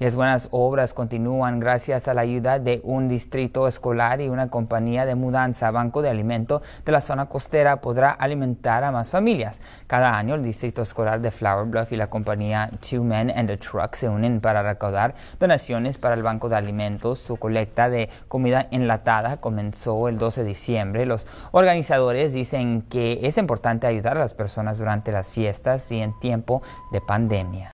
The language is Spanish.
Las buenas obras continúan gracias a la ayuda de un distrito escolar y una compañía de mudanza, Banco de Alimento de la zona costera podrá alimentar a más familias. Cada año el distrito escolar de Flower Bluff y la compañía Two Men and a Truck se unen para recaudar donaciones para el Banco de Alimentos. Su colecta de comida enlatada comenzó el 12 de diciembre. Los organizadores dicen que es importante ayudar a las personas durante las fiestas y en tiempo de pandemia.